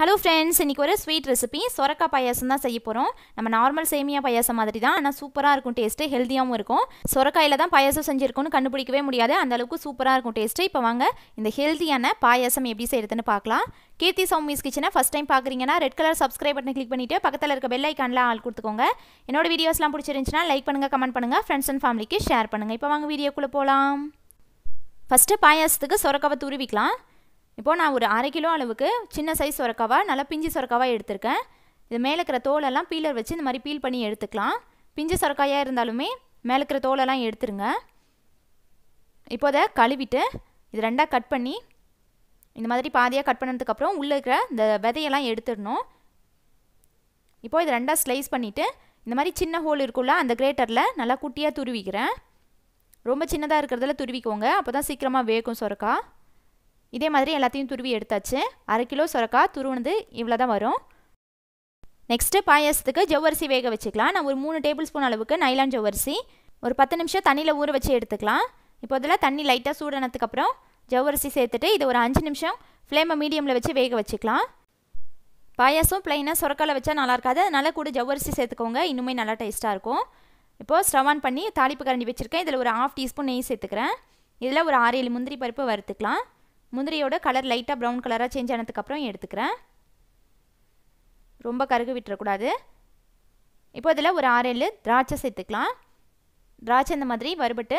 hello friends இன்னைக்கு ஒரு sweet recipe சொரக்காய் பாயாசம் தான் செய்ய போகிறோம் நம்ம நார்மல் சேமியா பாயாசம் மாதிரி தான் ஆனால் சூப்பராக இருக்கும் டேஸ்ட்டு ஹெல்த்தியாகவும் இருக்கும் சொரக்காயில் தான் பாயாசம் செஞ்சுருக்கோம்னு கண்டுபிடிக்கவே முடியாது அந்தளவுக்கு சூப்பராக இருக்கும் டேஸ்ட்டு இப்போ வாங்க இந்த ஹெல்த்தியான பாயாசம் எப்படி செய்யறதுன்னு பார்க்கலாம் கீர்த்தி சௌமிஸ் கிச்சனை ஃபஸ்ட் டைம் பார்க்குறீங்கன்னா red colour subscribe button click பண்ணிவிட்டு பக்கத்தில் இருக்க பெல் ஐக்கானில் ஆள் கொடுத்துக்கோங்க என்னோட வீடியோஸ்லாம் பிடிச்சிருந்துச்சுன்னா லைக் பண்ணுங்கள் கமெண்ட் பண்ணுங்கள் ஃப்ரெண்ட்ஸ் அண்ட் ஃபேமிலிக்கு ஷேர் பண்ணுங்கள் இப்போ வாங்க வீடியோக்குள்ளே போகலாம் ஃபஸ்ட்டு பாயாசத்துக்கு சொரக்காவை துருவிக்கலாம் இப்போது நான் ஒரு அரை கிலோ அளவுக்கு சின்ன சைஸ் சுரக்காவாக நல்லா பிஞ்சு சுரக்காவாக எடுத்திருக்கேன் இது மேலே இருக்கிற தோலெல்லாம் பீலர் வச்சு இந்த மாதிரி பீல் பண்ணி எடுத்துக்கலாம் பிஞ்சு சுரக்காயாக இருந்தாலுமே மேலே இருக்கிற தோலெல்லாம் எடுத்துருங்க இப்போ அதை கழுவிட்டு இது ரெண்டாக கட் பண்ணி இந்த மாதிரி பாதியாக கட் பண்ணதுக்கப்புறம் உள்ளே இருக்கிற இந்த விதையெல்லாம் எடுத்துடணும் இப்போ இது ரெண்டாக ஸ்லைஸ் பண்ணிவிட்டு இந்த மாதிரி சின்ன ஹோல் இருக்குல்ல அந்த கிரேட்டரில் நல்லா குட்டியாக துருவிக்கிறேன் ரொம்ப சின்னதாக இருக்கிறதுல துருவிக்கோங்க அப்போ தான் சீக்கிரமாக வேகும் சொருக்கா இதே மாதிரி எல்லாத்தையும் துருவி எடுத்தாச்சு அரை கிலோ சுரக்காய் துருவுனது இவ்வளோ தான் வரும் நெக்ஸ்ட்டு பாயாசத்துக்கு ஜவ்வரிசி வேக வச்சுக்கலாம் நான் ஒரு மூணு டேபிள் ஸ்பூன் அளவுக்கு நைலான் ஜவ்வரிசி ஒரு பத்து நிமிஷம் தண்ணியில் ஊற வச்சு எடுத்துக்கலாம் இப்போ அதில் தண்ணி லைட்டாக சூடானதுக்கப்புறம் ஜவ்வரிசி சேர்த்துட்டு இது ஒரு அஞ்சு நிமிஷம் ஃப்ளேமை மீடியமில் வச்சு வேக வச்சுக்கலாம் பாயாசம் ப்ளைனாக சுரக்கால வச்சா நல்லா இருக்காது அதனால் கூட ஜவ்வரிசி சேர்த்துக்கோங்க இன்னுமே நல்லா டேஸ்ட்டாக இருக்கும் இப்போது ஸ்டவ் பண்ணி தாளிப்பு கரண்டி வச்சுருக்கேன் இதில் ஒரு ஆஃப் டீஸ்பூன் நெய் சேர்த்துக்கிறேன் இதில் ஒரு ஆறு ஏழு முந்திரி பருப்பு வறுத்துக்கலாம் முந்திரியோட கலர் லைட்டாக ப்ரௌன் கலராக சேஞ்ச் ஆனதுக்கப்புறம் எடுத்துக்கிறேன் ரொம்ப கருகு விட்டுறக்கூடாது இப்போ இதில் ஒரு ஆறேழு திராட்சை சேர்த்துக்கலாம் திராட்சை இந்த மாதிரி வறுபட்டு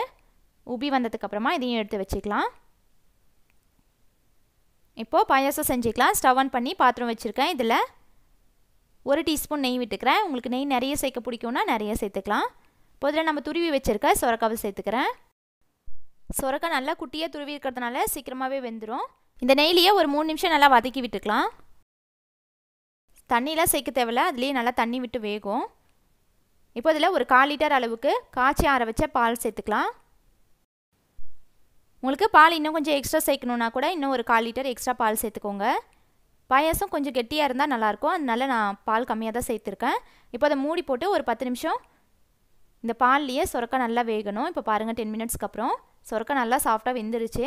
உபி வந்ததுக்கப்புறமா இதையும் எடுத்து வச்சுக்கலாம் இப்போது பாயாசம் செஞ்சுக்கலாம் ஸ்டவ் ஆன் பண்ணி பாத்திரம் வச்சுருக்கேன் இதில் ஒரு டீஸ்பூன் நெய் விட்டுக்கிறேன் உங்களுக்கு நெய் நிறைய சேர்க்க பிடிக்கும்னா நிறைய சேர்த்துக்கலாம் இப்போ இதில் நம்ம துருவி வச்சுருக்க சுரக்காவை சேர்த்துக்கிறேன் சுரக்காய் நல்லா குட்டியாக துருவி இருக்கிறதுனால சீக்கிரமாகவே வெந்துடும் இந்த நெய்லியே ஒரு மூணு நிமிஷம் நல்லா வதக்கி விட்டுக்கலாம் தண்ணியெலாம் சேர்க்க தேவையில்ல அதுலேயே நல்லா தண்ணி விட்டு வேகும் இப்போ இதில் ஒரு கால் லிட்டர் அளவுக்கு காய்ச்சி ஆற வச்ச பால் சேர்த்துக்கலாம் உங்களுக்கு பால் இன்னும் கொஞ்சம் எக்ஸ்ட்ரா சேர்க்கணுன்னா கூட இன்னும் ஒரு கால் லிட்டர் எக்ஸ்ட்ரா பால் சேர்த்துக்கோங்க பாயாசம் கொஞ்சம் கெட்டியாக இருந்தால் நல்லாயிருக்கும் அதனால நான் பால் கம்மியாக தான் சேர்த்துருக்கேன் இப்போ அதை மூடி போட்டு ஒரு பத்து நிமிஷம் இந்த பால்லையே சொரக்காய் நல்லா வேகணும் இப்போ பாருங்கள் டென் மினிட்ஸ்க்கு அப்புறம் சொரக்காய் நல்லா சாஃப்டாக வெந்துருச்சு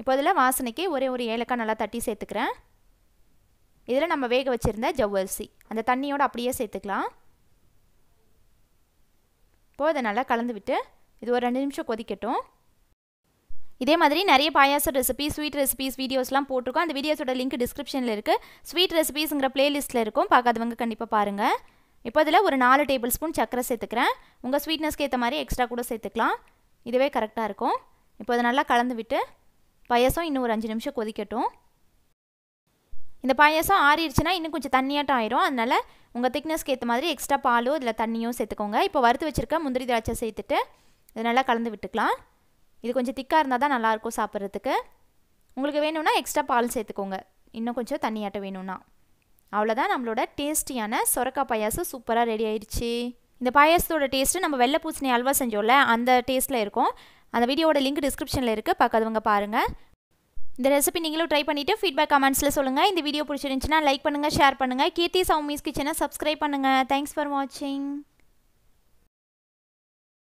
இப்போ இதில் வாசனைக்கு ஒரே ஒரு ஏலக்காய் நல்லா தட்டி சேர்த்துக்கிறேன் இதில் நம்ம வேக வச்சுருந்த ஜவ்வரிசி அந்த தண்ணியோடு அப்படியே சேர்த்துக்கலாம் இப்போது அதை நல்லா கலந்து விட்டு இது ஒரு ரெண்டு நிமிஷம் கொதிக்கட்டும் இதே மாதிரி நிறைய பாயாச ரெசிபி ஸ்வீட் ரெசிபிஸ் வீடியோஸ்லாம் போட்டிருக்கோம் அந்த வீடியோஸோட லிங்க் டிஸ்கிரிப்ஷனில் இருக்குது ஸ்வீட் ரெசிபிஸுங்கிற பிளேலிஸ்ட்டில் இருக்கும் பார்க்காதவங்க கண்டிப்பாக பாருங்கள் இப்போ இதில் ஒரு நாலு டேபிள் ஸ்பூன் சர்க்கரை சேர்த்துக்கிறேன் உங்கள் ஸ்வீட்னஸ்க்கு ஏற்ற மாதிரி எக்ஸ்ட்ரா கூட சேர்த்துக்கலாம் இதுவே கரெக்டாக இருக்கும் இப்போ அதை நல்லா கலந்து விட்டு பாயசம் இன்னும் ஒரு அஞ்சு நிமிஷம் கொதிக்கட்டும் இந்த பாயசம் ஆறிடுச்சுன்னா இன்னும் கொஞ்சம் தண்ணியாட்டம் ஆயிரும் அதனால் உங்கள் திக்னஸ்க்கு ஏற்ற மாதிரி எக்ஸ்ட்ரா பாலோ இதில் தண்ணியோ சேர்த்துக்கோங்க இப்போ வறுத்து வச்சுருக்க முந்திரி திராட்சை சேர்த்துட்டு இது நல்லா கலந்து விட்டுக்கலாம் இது கொஞ்சம் திக்காக இருந்தால் தான் நல்லாயிருக்கும் சாப்பிட்றதுக்கு உங்களுக்கு வேணும்னா எக்ஸ்ட்ரா பால் சேர்த்துக்கோங்க இன்னும் கொஞ்சம் தண்ணியாட்டம் வேணும்னா அவ்வளோதான் நம்மளோட டேஸ்டியான சொரக்காய் பாயாசம் சூப்பராக ரெடி ஆயிடுச்சு இந்த பாயாசத்தோட டேஸ்ட்டு நம்ம வெள்ளை பூசணி அல்வா செஞ்சோம்ல அந்த டேஸ்ட்டில் இருக்கும் அந்த வீடியோட லிங்க் டிஸ்கிரிப்ஷனில் இருக்குது பார்க்காதவங்க பாருங்கள் இந்த ரெசிபி நீங்களும் ட்ரை பண்ணிவிட்டு ஃபீட்பேக் கமெண்ட்ஸில் சொல்லுங்கள் இந்த வீடியோ பிடிச்சிருந்துச்சுன்னா லைக் பண்ணுங்கள் ஷேர் பண்ணுங்கள் கீர்த்தி சவுமீஸ் கிச்சனை சப்ஸ்கிரைப் பண்ணுங்கள் தேங்க்ஸ் ஃபார் வாட்சிங்